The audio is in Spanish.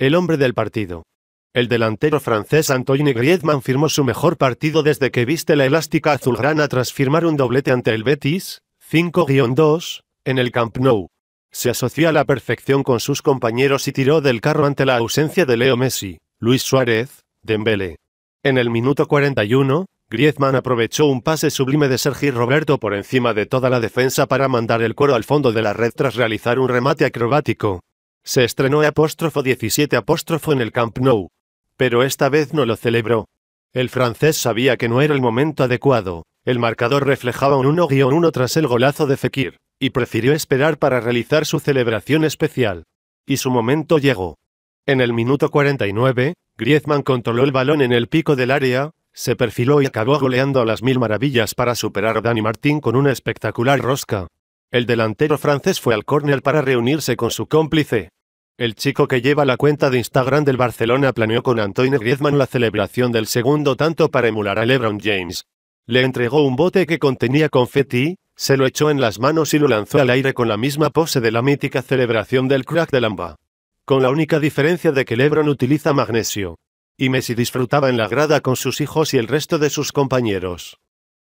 El hombre del partido. El delantero francés Antoine Griezmann firmó su mejor partido desde que viste la elástica azulgrana tras firmar un doblete ante el Betis, 5-2, en el Camp Nou. Se asoció a la perfección con sus compañeros y tiró del carro ante la ausencia de Leo Messi, Luis Suárez, Dembélé. En el minuto 41, Griezmann aprovechó un pase sublime de Sergi Roberto por encima de toda la defensa para mandar el coro al fondo de la red tras realizar un remate acrobático. Se estrenó apóstrofo 17 apóstrofo en el Camp Nou. Pero esta vez no lo celebró. El francés sabía que no era el momento adecuado. El marcador reflejaba un 1-1 tras el golazo de Fekir, y prefirió esperar para realizar su celebración especial. Y su momento llegó. En el minuto 49, Griezmann controló el balón en el pico del área, se perfiló y acabó goleando a las mil maravillas para superar a Dani Martín con una espectacular rosca. El delantero francés fue al córner para reunirse con su cómplice, el chico que lleva la cuenta de Instagram del Barcelona planeó con Antoine Griezmann la celebración del segundo tanto para emular a LeBron James. Le entregó un bote que contenía confeti, se lo echó en las manos y lo lanzó al aire con la misma pose de la mítica celebración del crack de Lamba. Con la única diferencia de que LeBron utiliza magnesio. Y Messi disfrutaba en la grada con sus hijos y el resto de sus compañeros.